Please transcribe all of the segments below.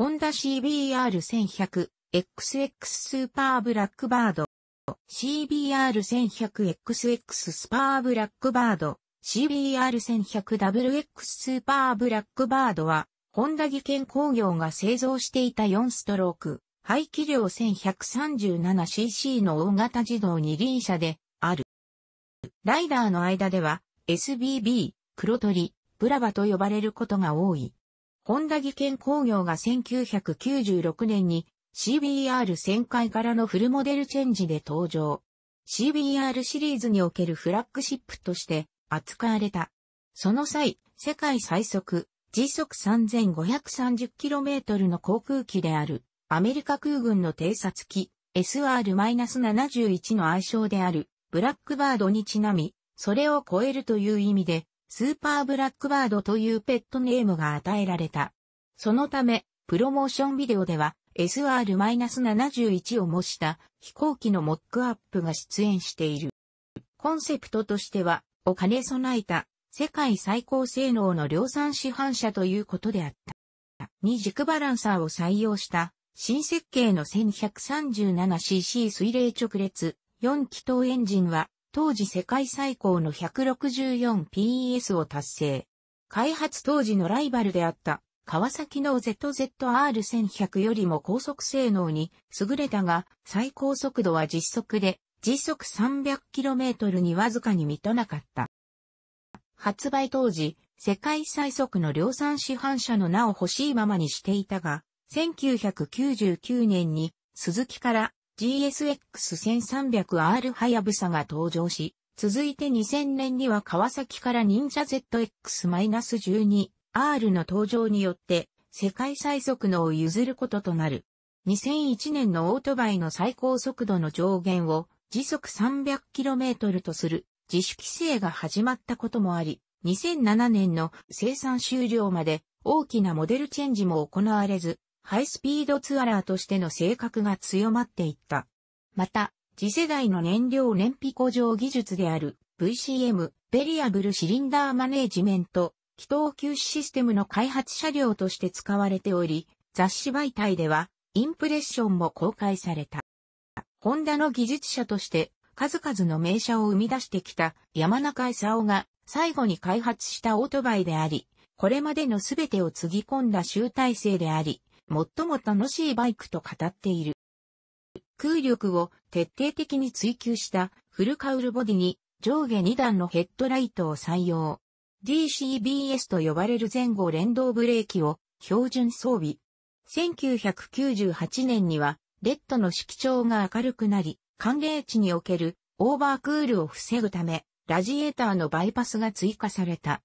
ホンダ CBR1100、XX スーパーブラックバード。CBR1100XX スーパーブラックバード。CBR1100WX スーパーブラックバードは、ホンダ技研工業が製造していた4ストローク、排気量 1137cc の大型自動二輪車である。ライダーの間では、SBB、黒鳥、ブラバと呼ばれることが多い。本田技研工業が1996年に CBR1000 回からのフルモデルチェンジで登場。CBR シリーズにおけるフラッグシップとして扱われた。その際、世界最速、時速 3530km の航空機である、アメリカ空軍の偵察機、SR-71 の愛称である、ブラックバードにちなみ、それを超えるという意味で、スーパーブラックバードというペットネームが与えられた。そのため、プロモーションビデオでは SR-71 を模した飛行機のモックアップが出演している。コンセプトとしては、お金備えた世界最高性能の量産市販車ということであった。二軸バランサーを採用した新設計の 1137cc 水冷直列4気筒エンジンは当時世界最高の 164PS を達成。開発当時のライバルであった川崎の ZZR1100 よりも高速性能に優れたが最高速度は実測で時速 300km にわずかに満たなかった。発売当時、世界最速の量産市販車の名を欲しいままにしていたが、1999年に鈴木から GSX1300R はやぶさが登場し、続いて2000年には川崎から忍者 ZX-12R の登場によって、世界最速のを譲ることとなる。2001年のオートバイの最高速度の上限を時速 300km とする自主規制が始まったこともあり、2007年の生産終了まで大きなモデルチェンジも行われず、ハイスピードツアラーとしての性格が強まっていった。また、次世代の燃料燃費向上技術である VCM、ベリアブルシリンダーマネージメント、気筒休止システムの開発車両として使われており、雑誌媒体では、インプレッションも公開された。ホンダの技術者として、数々の名車を生み出してきた山中勲が最後に開発したオートバイであり、これまでの全てを継ぎ込んだ集大成であり、最も楽しいバイクと語っている。空力を徹底的に追求したフルカウルボディに上下2段のヘッドライトを採用。DCBS と呼ばれる前後連動ブレーキを標準装備。1998年にはレッドの色調が明るくなり、寒冷地におけるオーバークールを防ぐため、ラジエーターのバイパスが追加された。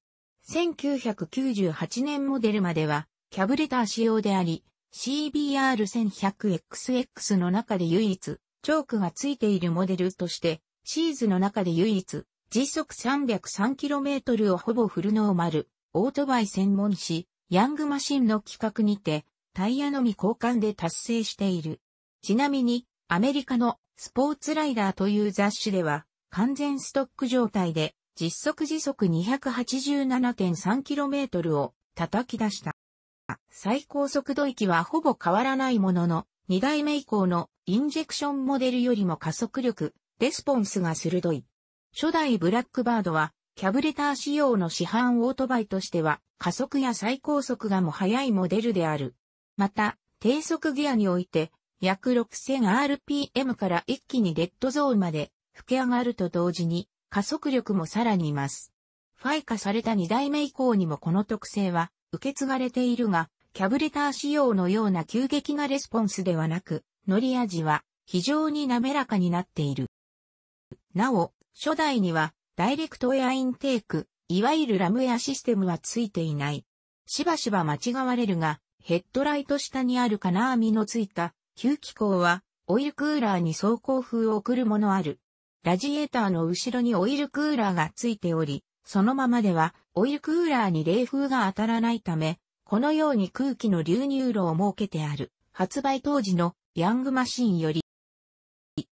1998年モデルまではキャブレター仕様であり、CBR1100XX の中で唯一、チョークがついているモデルとして、シーズの中で唯一、時速 303km をほぼフルノーマル、オートバイ専門誌、ヤングマシンの企画にて、タイヤのみ交換で達成している。ちなみに、アメリカのスポーツライダーという雑誌では、完全ストック状態で、実測時速 287.3km を叩き出した。最高速度域はほぼ変わらないものの、2代目以降のインジェクションモデルよりも加速力、レスポンスが鋭い。初代ブラックバードは、キャブレター仕様の市販オートバイとしては、加速や最高速がも速いモデルである。また、低速ギアにおいて、約 6000rpm から一気にレッドゾーンまで吹き上がると同時に加速力もさらに増す。ファイ化された2代目以降にもこの特性は受け継がれているが、キャブレター仕様のような急激なレスポンスではなく、乗り味は非常に滑らかになっている。なお、初代には、ダイレクトエアインテーク、いわゆるラムエアシステムはついていない。しばしば間違われるが、ヘッドライト下にある金網のついた、吸気口は、オイルクーラーに走行風を送るものある。ラジエーターの後ろにオイルクーラーがついており、そのままではオイルクーラーに冷風が当たらないため、このように空気の流入路を設けてある、発売当時のヤングマシンより、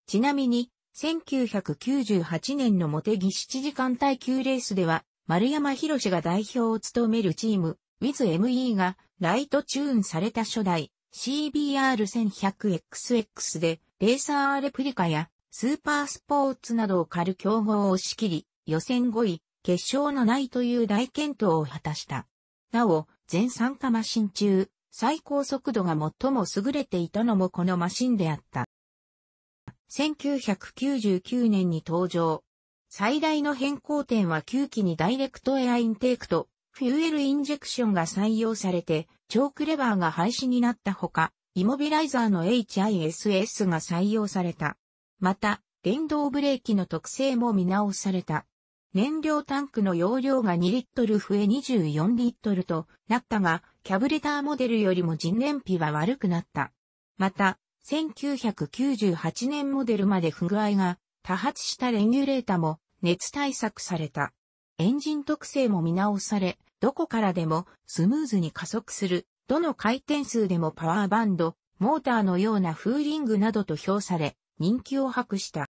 ちなみに、1998年のモテギ7時間耐久レースでは、丸山博士が代表を務めるチーム、w i ズ m e がライトチューンされた初代 CBR1100XX で、レーサーレプリカやスーパースポーツなどを狩る競合を仕切り、予選5位、決勝のないという大健闘を果たした。なお、全参化マシン中、最高速度が最も優れていたのもこのマシンであった。1999年に登場。最大の変更点は9機にダイレクトエアインテークとフューエルインジェクションが採用されて、チョークレバーが廃止になったほか、イモビライザーの HISS が採用された。また、電動ブレーキの特性も見直された。燃料タンクの容量が2リットル増え24リットルとなったが、キャブレターモデルよりも人燃費は悪くなった。また、1998年モデルまで不具合が多発したレギュレータも熱対策された。エンジン特性も見直され、どこからでもスムーズに加速する、どの回転数でもパワーバンド、モーターのようなフーリングなどと評され、人気を博した。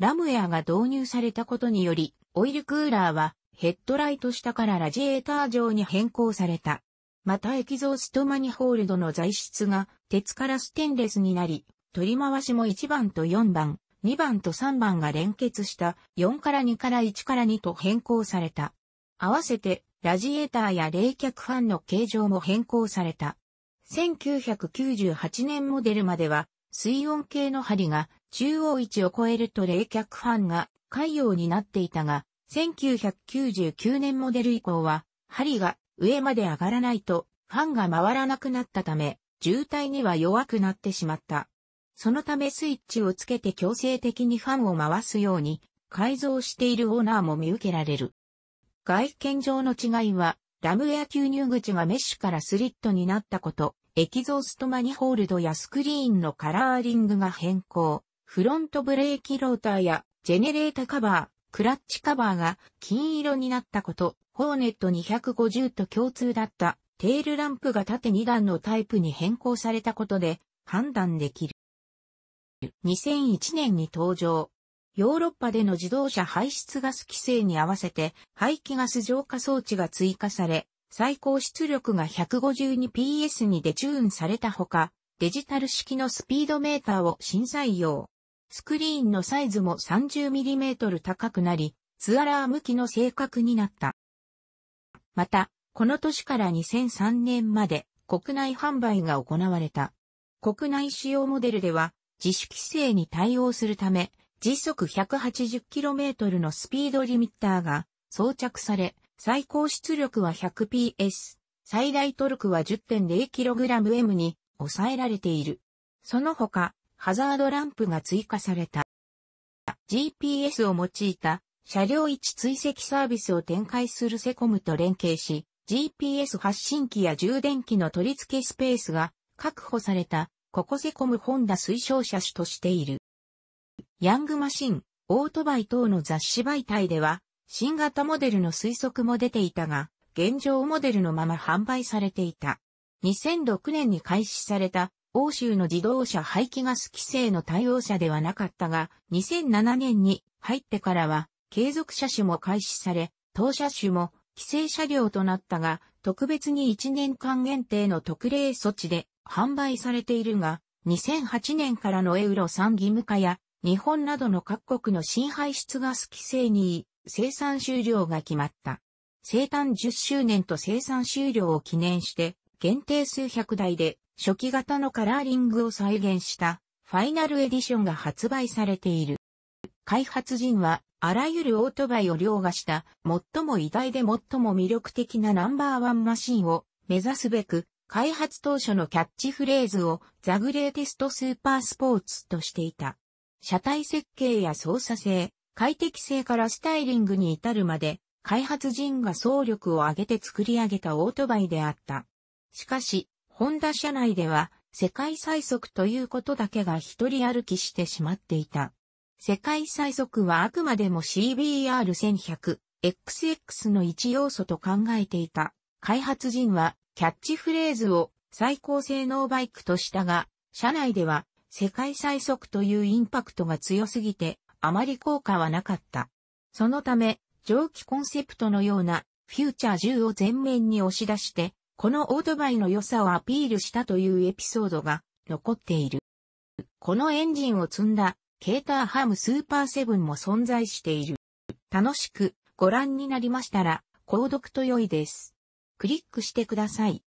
ラムウェアが導入されたことにより、オイルクーラーはヘッドライト下からラジエーター状に変更された。またエキゾーストマニホールドの材質が鉄からステンレスになり、取り回しも1番と4番、2番と3番が連結した4から2から1から2と変更された。合わせてラジエーターや冷却ファンの形状も変更された。1998年モデルまでは水温計の針が中央位置を超えると冷却ファンが海洋になっていたが、1999年モデル以降は、針が上まで上がらないと、ファンが回らなくなったため、渋滞には弱くなってしまった。そのためスイッチをつけて強制的にファンを回すように、改造しているオーナーも見受けられる。外見上の違いは、ラムエア吸入口がメッシュからスリットになったこと、エキゾーストマニホールドやスクリーンのカラーリングが変更、フロントブレーキローターやジェネレータカバー、クラッチカバーが金色になったこと、ホーネット250と共通だったテールランプが縦2段のタイプに変更されたことで判断できる。2001年に登場。ヨーロッパでの自動車排出ガス規制に合わせて排気ガス浄化装置が追加され、最高出力が 152PS にデチューンされたほか、デジタル式のスピードメーターを新採用。スクリーンのサイズも 30mm 高くなり、ツアラー向きの性格になった。また、この年から2003年まで国内販売が行われた。国内使用モデルでは自主規制に対応するため、時速 180km のスピードリミッターが装着され、最高出力は 100PS、最大トルクは 10.0kgm に抑えられている。その他、ハザードランプが追加された。GPS を用いた車両位置追跡サービスを展開するセコムと連携し、GPS 発信機や充電器の取り付けスペースが確保された、ここセコムホンダ推奨車種としている。ヤングマシン、オートバイ等の雑誌媒体では、新型モデルの推測も出ていたが、現状モデルのまま販売されていた。2006年に開始された欧州の自動車排気ガス規制の対応者ではなかったが、2007年に入ってからは、継続車種も開始され、当車種も規制車両となったが、特別に1年間限定の特例措置で販売されているが、2008年からのエウロ3義務化や、日本などの各国の新排出ガス規制に生産終了が決まった。生誕10周年と生産終了を記念して、限定数百台で初期型のカラーリングを再現したファイナルエディションが発売されている。開発陣はあらゆるオートバイを凌駕した最も偉大で最も魅力的なナンバーワンマシンを目指すべく開発当初のキャッチフレーズをザグレーテストスーパースポーツとしていた。車体設計や操作性、快適性からスタイリングに至るまで開発陣が総力を挙げて作り上げたオートバイであった。しかし、ホンダ社内では、世界最速ということだけが一人歩きしてしまっていた。世界最速はあくまでも CBR1100、XX の一要素と考えていた。開発陣はキャッチフレーズを最高性能バイクとしたが、社内では世界最速というインパクトが強すぎて、あまり効果はなかった。そのため、蒸気コンセプトのようなフューチャー10を前面に押し出して、このオートバイの良さをアピールしたというエピソードが残っている。このエンジンを積んだケーターハムスーパーセブンも存在している。楽しくご覧になりましたら、購読と良いです。クリックしてください。